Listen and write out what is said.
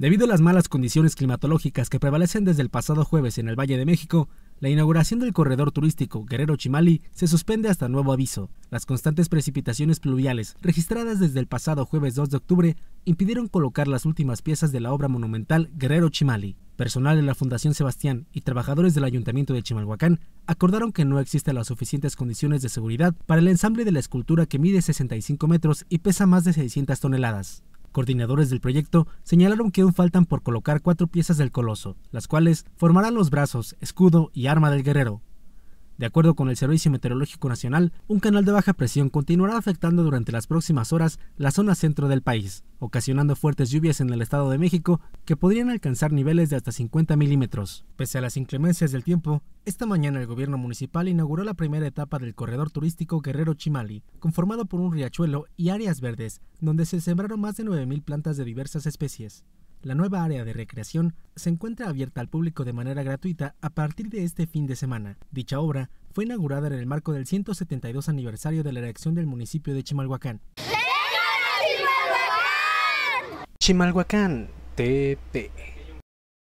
Debido a las malas condiciones climatológicas que prevalecen desde el pasado jueves en el Valle de México, la inauguración del corredor turístico Guerrero-Chimali se suspende hasta nuevo aviso. Las constantes precipitaciones pluviales registradas desde el pasado jueves 2 de octubre impidieron colocar las últimas piezas de la obra monumental Guerrero-Chimali. Personal de la Fundación Sebastián y trabajadores del Ayuntamiento de Chimalhuacán acordaron que no existen las suficientes condiciones de seguridad para el ensamble de la escultura que mide 65 metros y pesa más de 600 toneladas. Coordinadores del proyecto señalaron que aún faltan por colocar cuatro piezas del coloso, las cuales formarán los brazos, escudo y arma del guerrero, de acuerdo con el Servicio Meteorológico Nacional, un canal de baja presión continuará afectando durante las próximas horas la zona centro del país, ocasionando fuertes lluvias en el Estado de México que podrían alcanzar niveles de hasta 50 milímetros. Pese a las inclemencias del tiempo, esta mañana el gobierno municipal inauguró la primera etapa del corredor turístico Guerrero Chimali, conformado por un riachuelo y áreas verdes, donde se sembraron más de 9.000 plantas de diversas especies. La nueva área de recreación se encuentra abierta al público de manera gratuita a partir de este fin de semana. Dicha obra fue inaugurada en el marco del 172 aniversario de la erección del municipio de Chimalhuacán. Chimalhuacán! Chimalhuacán, TP. E.